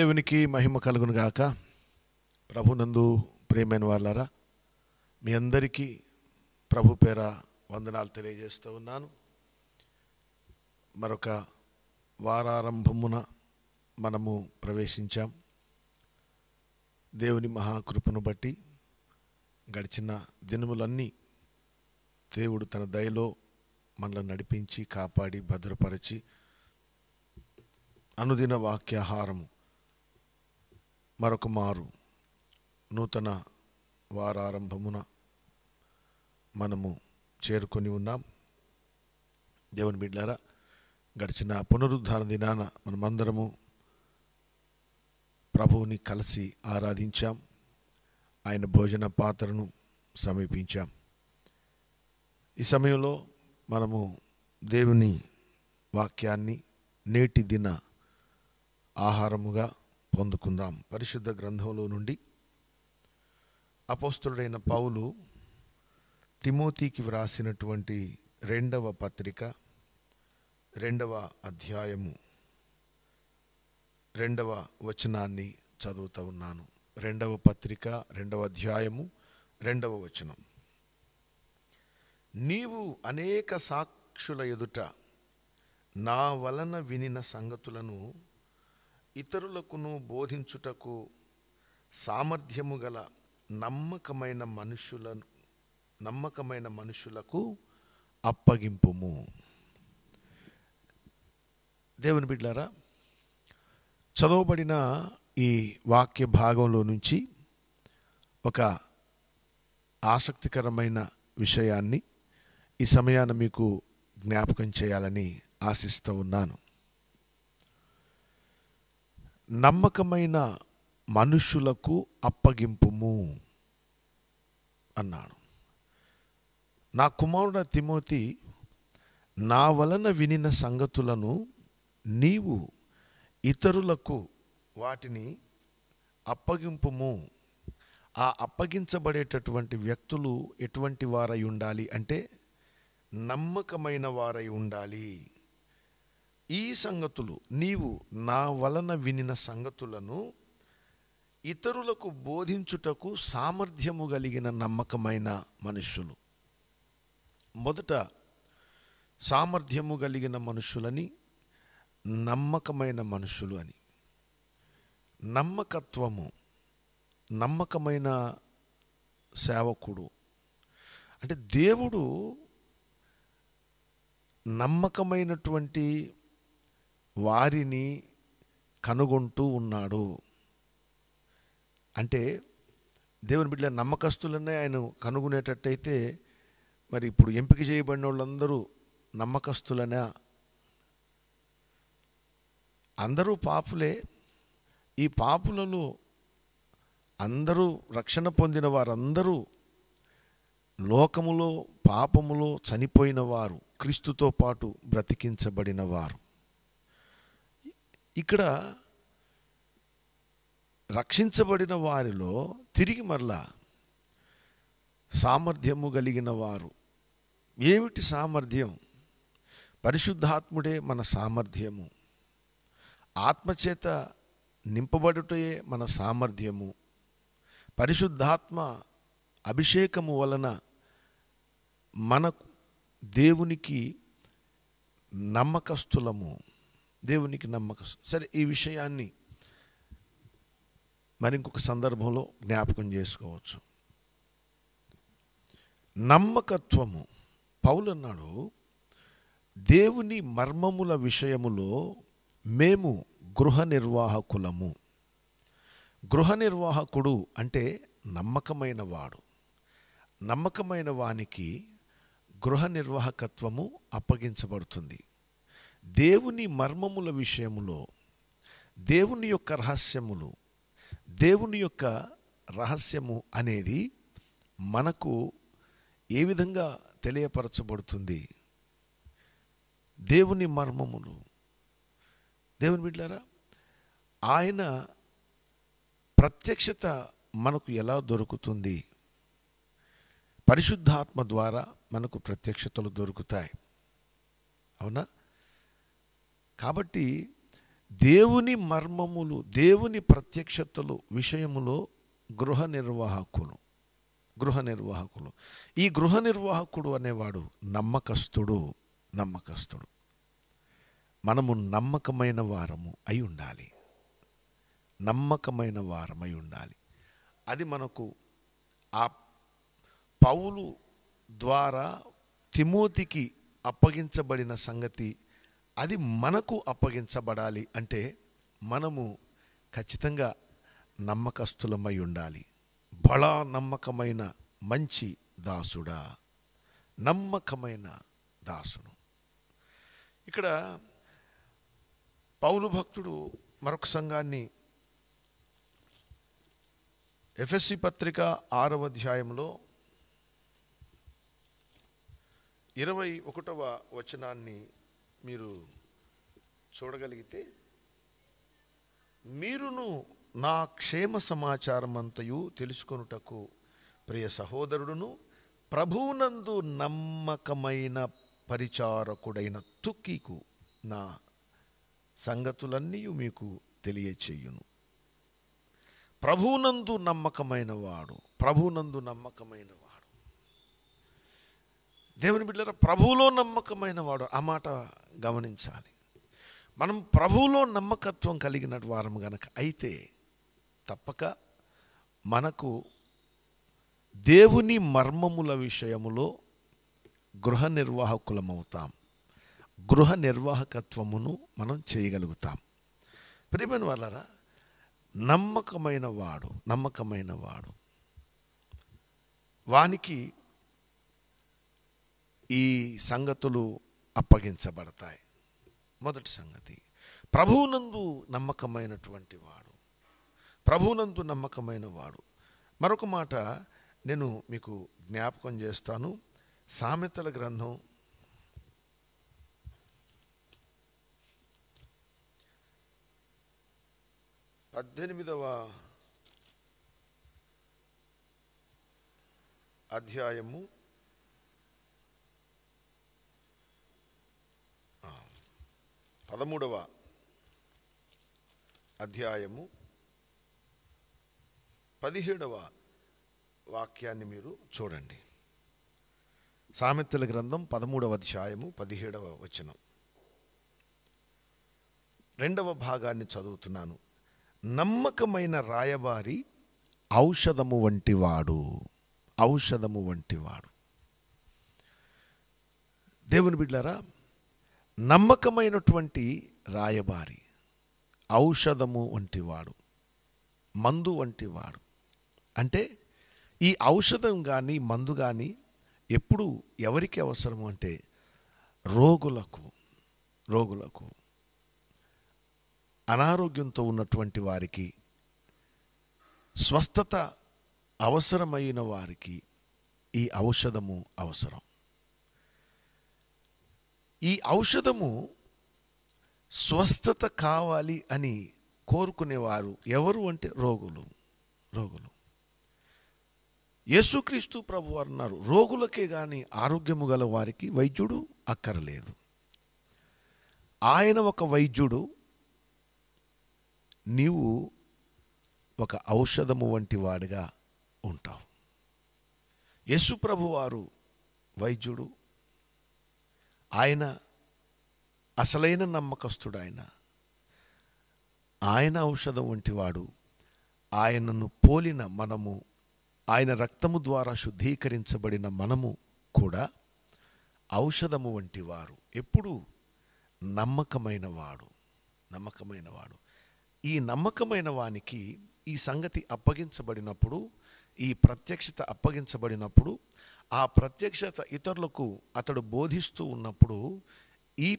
దేవునికి మహిమ కలుగును గాక ప్రభునందు ప్రేమైన వాళ్ళారా మీ అందరికీ ప్రభు పేర వందనాలు తెలియజేస్తూ ఉన్నాను మరొక వారారంభమున మనము ప్రవేశించాం దేవుని మహాకృపను బట్టి గడిచిన దినములన్నీ దేవుడు తన దయలో మనల్ని నడిపించి కాపాడి భద్రపరిచి అనుదిన వాక్యాహారము మరొక మారు నూతన వారారంభమున మనము చేరుకొని ఉన్నాం దేవుని బిడ్డారా గడిచిన పునరుద్ధారణ దినాన మనమందరము ప్రభువుని కలిసి ఆరాధించాం ఆయన భోజన పాత్రను సమీపించాం ఈ సమయంలో మనము దేవుని వాక్యాన్ని నేటి దిన ఆహారముగా పొందుకుందాం పరిశుద్ధ గ్రంథంలో నుండి అపోస్తుడైన పౌలు తిమోతికి వ్రాసినటువంటి రెండవ పత్రిక రెండవ అధ్యాయము రెండవ వచనాన్ని చదువుతూ ఉన్నాను రెండవ పత్రిక రెండవ అధ్యాయము రెండవ వచనం నీవు అనేక సాక్షుల ఎదుట నా వలన వినిన సంగతులను ఇతరులకును బోధించుటకు సామర్థ్యము గల నమ్మకమైన మనుషుల నమ్మకమైన మనుషులకు అప్పగింపుము దేవుని బిడ్డారా చదవబడిన ఈ వాక్య భాగంలో నుంచి ఒక ఆసక్తికరమైన విషయాన్ని ఈ సమయాన్ని మీకు జ్ఞాపకం చేయాలని ఆశిస్తూ ఉన్నాను నమ్మకమైన మనుషులకు అప్పగింపుము అన్నాడు నా కుమారుడు తిమోతి నా వలన వినిన సంగతులను నీవు ఇతరులకు వాటిని అప్పగింపుము ఆ అప్పగించబడేటటువంటి వ్యక్తులు ఎటువంటి వారై ఉండాలి అంటే నమ్మకమైన వారై ఉండాలి ఈ సంగతులు నీవు నా వలన వినిన సంగతులను ఇతరులకు బోధించుటకు సామర్థ్యము కలిగిన నమ్మకమైన మనుష్యులు మొదట సామర్థ్యము కలిగిన మనుషులని నమ్మకమైన మనుషులు అని నమ్మకత్వము నమ్మకమైన సేవకుడు అంటే దేవుడు నమ్మకమైనటువంటి వారిని కనుగొంటూ ఉన్నాడు అంటే దేవుని బిడ్డ నమ్మకస్తులనే ఆయన కనుగొనేటట్టయితే మరి ఇప్పుడు ఎంపిక చేయబడిన వాళ్ళందరూ నమ్మకస్తులనా అందరూ పాపులే ఈ పాపులలో అందరూ రక్షణ పొందిన వారందరూ లోకములో పాపములో చనిపోయిన వారు క్రీస్తుతో పాటు బ్రతికించబడిన వారు ఇక్కడ రక్షించబడిన వారిలో తిరిగి మరలా సామర్థ్యము కలిగిన వారు ఏమిటి సామర్థ్యం పరిశుద్ధాత్ముడే మన సామర్థ్యము ఆత్మచేత నింపబడుటయే మన సామర్థ్యము పరిశుద్ధాత్మ అభిషేకము వలన మన దేవునికి నమ్మకస్తులము దేవునికి నమ్మకం సరే ఈ విషయాన్ని మరి ఇంకొక సందర్భంలో జ్ఞాపకం చేసుకోవచ్చు నమ్మకత్వము పౌలన్నాడు దేవుని మర్మముల విషయములో మేము గృహ నిర్వాహకులము గృహ నిర్వాహకుడు అంటే నమ్మకమైన వాడు నమ్మకమైన వానికి గృహ నిర్వాహకత్వము అప్పగించబడుతుంది దేవుని మర్మముల విషయములో దేవుని యొక్క రహస్యములు దేవుని యొక్క రహస్యము అనేది మనకు ఏ విధంగా తెలియపరచబడుతుంది దేవుని మర్మములు దేవుని బిడ్డారా ఆయన ప్రత్యక్షత మనకు ఎలా దొరుకుతుంది పరిశుద్ధాత్మ ద్వారా మనకు ప్రత్యక్షతలు దొరుకుతాయి అవునా కాబట్టి దేవుని మర్మములు దేవుని ప్రత్యక్షతలు విషయములో గృహ నిర్వాహకులు గృహ నిర్వాహకులు ఈ గృహ నిర్వాహకుడు అనేవాడు నమ్మకస్తుడు నమ్మకస్తుడు మనము నమ్మకమైన వారము అయి ఉండాలి నమ్మకమైన వారమై ఉండాలి అది మనకు ఆ పౌలు ద్వారా తిమోతికి అప్పగించబడిన సంగతి అది మనకు అప్పగించబడాలి అంటే మనము ఖచ్చితంగా నమ్మకస్తులమై ఉండాలి బలా నమ్మకమైన మంచి దాసుడా నమ్మకమైన దాసును ఇక్కడ పౌరు భక్తుడు మరొక సంఘాన్ని ఎఫ్ఎస్సి పత్రిక ఆరవ అధ్యాయంలో ఇరవై ఒకటవ వచనాన్ని మీరు చూడగలిగితే మీరును నా క్షేమ సమాచారం అంతయు తెలుసుకొనుటకు ప్రియ సహోదరుడును ప్రభువునందు నమ్మకమైన పరిచారకుడైన తుక్కికు నా సంగతులన్నీ మీకు తెలియచేయును ప్రభునందు నమ్మకమైన వాడు ప్రభునందు నమ్మకమైన వాడు దేవుని బిడ్డల ప్రభువులో నమ్మకమైన వాడు ఆ మాట గమనించాలి మనం ప్రభువులో నమ్మకత్వం కలిగిన వారం గనక అయితే తప్పక మనకు దేవుని మర్మముల విషయములో గృహ నిర్వాహకులమవుతాం గృహ నిర్వాహకత్వమును మనం చేయగలుగుతాం ప్రియమైన వాళ్ళరా నమ్మకమైన వాడు నమ్మకమైన వాడు వానికి ఈ సంగతులు అప్పగించబడతాయి మొదటి సంగతి ప్రభువునందు నమ్మకమైనటువంటి వాడు ప్రభువునందు నమ్మకమైన వాడు మరొక మాట నేను మీకు జ్ఞాపకం చేస్తాను సామెతల గ్రంథం పద్దెనిమిదవ అధ్యాయము పదమూడవ అధ్యాయము పదిహేడవ వాక్యాన్ని మీరు చూడండి సామెతల గ్రంథం పదమూడవ అధ్యాయము పదిహేడవ వచనం రెండవ భాగాన్ని చదువుతున్నాను నమ్మకమైన రాయబారి ఔషధము వంటివాడు ఔషధము వంటివాడు దేవుని బిడ్డారా నమ్మకమైనటువంటి రాయబారి ఔషధము వంటి వాడు మందు వంటి వాడు అంటే ఈ ఔషధం కానీ మందు కానీ ఎప్పుడు ఎవరికి అవసరము అంటే రోగులకు రోగులకు అనారోగ్యంతో ఉన్నటువంటి వారికి స్వస్థత అవసరమైన వారికి ఈ ఔషధము అవసరం ఈ ఔషధము స్వస్థత కావాలి అని కోరుకునేవారు ఎవరు అంటే రోగులు రోగులు యేసుక్రీస్తు ప్రభు అన్నారు రోగులకే కానీ ఆరోగ్యము గల వారికి వైద్యుడు అక్కరలేదు ఆయన ఒక వైద్యుడు నీవు ఒక ఔషధము వంటి వాడిగా ఉంటావు యేసుప్రభు వారు వైద్యుడు ఆయన అసలైన నమ్మకస్తుడు ఆయన ఆయన ఔషధం వంటివాడు ఆయనను పోలిన మనము ఆయన రక్తము ద్వారా శుద్ధీకరించబడిన మనము కూడా ఔషధము వంటి వారు ఎప్పుడు నమ్మకమైన వాడు నమ్మకమైన వాడు ఈ నమ్మకమైన వానికి ఈ సంగతి అప్పగించబడినప్పుడు ఈ ప్రత్యక్షత అప్పగించబడినప్పుడు ఆ ప్రత్యక్షత ఇతరులకు అతడు బోధిస్తూ ఉన్నప్పుడు ఈ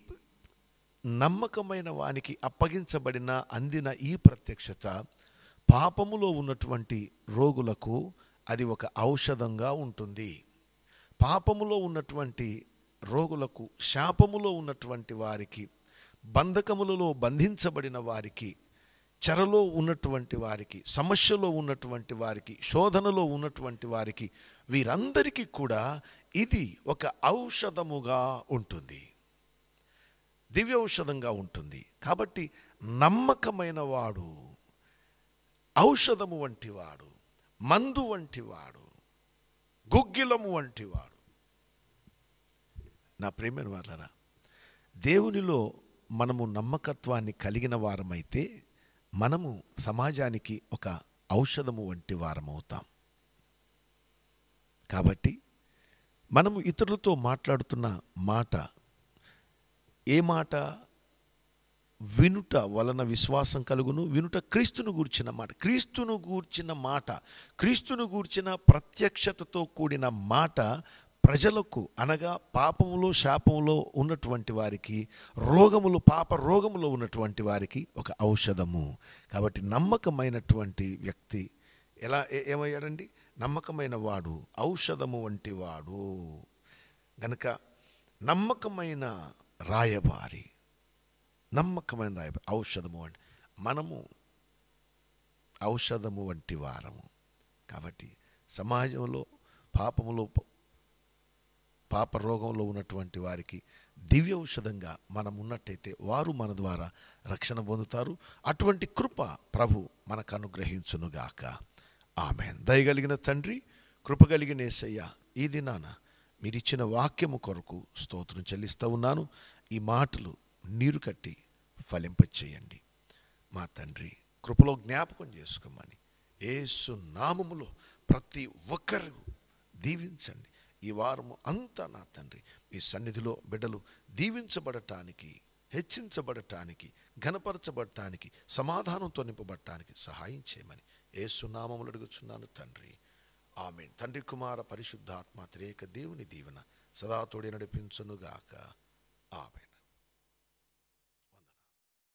నమ్మకమైన వానికి అప్పగించబడిన అందిన ఈ ప్రత్యక్షత పాపములో ఉన్నటువంటి రోగులకు అది ఒక ఔషధంగా ఉంటుంది పాపములో ఉన్నటువంటి రోగులకు శాపములో ఉన్నటువంటి వారికి బంధకములలో బంధించబడిన వారికి చెరలో ఉన్నటువంటి వారికి సమస్యలో ఉన్నటువంటి వారికి శోధనలో ఉన్నటువంటి వారికి వీరందరికీ కూడా ఇది ఒక ఔషధముగా ఉంటుంది దివ్య ఔషధంగా ఉంటుంది కాబట్టి నమ్మకమైన వాడు ఔషధము వంటివాడు మందు వంటివాడు గుగ్గిలము వంటివాడు నా ప్రేమైన వాళ్ళరా దేవునిలో మనము నమ్మకత్వాన్ని కలిగిన వారమైతే మనము సమాజానికి ఒక ఔషధము వంటి వారమవుతాం కాబట్టి మనము ఇతరులతో మాట్లాడుతున్న మాట ఏ మాట వినుట వలన విశ్వాసం కలుగును వినుట క్రీస్తును గూర్చిన మాట క్రీస్తును గూర్చిన మాట క్రీస్తును గూర్చిన ప్రత్యక్షతతో కూడిన మాట ప్రజలకు అనగా పాపములో శాపములో ఉన్నటువంటి వారికి రోగములు పాప రోగములో ఉన్నటువంటి వారికి ఒక ఔషధము కాబట్టి నమ్మకమైనటువంటి వ్యక్తి ఎలా ఏమయ్యాడండి నమ్మకమైన వాడు ఔషధము వంటి వాడు గనక నమ్మకమైన రాయబారి నమ్మకమైన రాయబారి ఔషధము అంటే మనము ఔషధము వంటి వారము కాబట్టి సమాజంలో పాపములో పాప రోగంలో ఉన్నటువంటి వారికి దివ్య ఔషధంగా మనం ఉన్నట్టయితే వారు మన ద్వారా రక్షణ పొందుతారు అటువంటి కృప ప్రభు మనకు అనుగ్రహించునుగాక ఆమె దయగలిగిన తండ్రి కృపగలిగిన ఏసయ్య ఈ దినాన మీరిచ్చిన వాక్యము కొరకు స్తోత్రం చెల్లిస్తూ ఉన్నాను ఈ మాటలు నీరు కట్టి ఫలింపచేయండి మా తండ్రి కృపలో జ్ఞాపకం చేసుకోమని ఏసు నామములో ప్రతి ఒక్కరు దీవించండి ఈ వారము అంతా నా తండ్రి మీ సన్నిధిలో బిడ్డలు దీవించబడటానికి హెచ్చించబడటానికి ఘనపరచబడటానికి సమాధానంతో నింపబడటానికి సహాయం చేయమని ఏ సునామములు అడుగుచున్నాను తండ్రి ఆమె తండ్రి కుమార పరిశుద్ధాత్మ త్రేక దేవుని దీవెన సదాతోడి నడిపించునుగాక ఆమె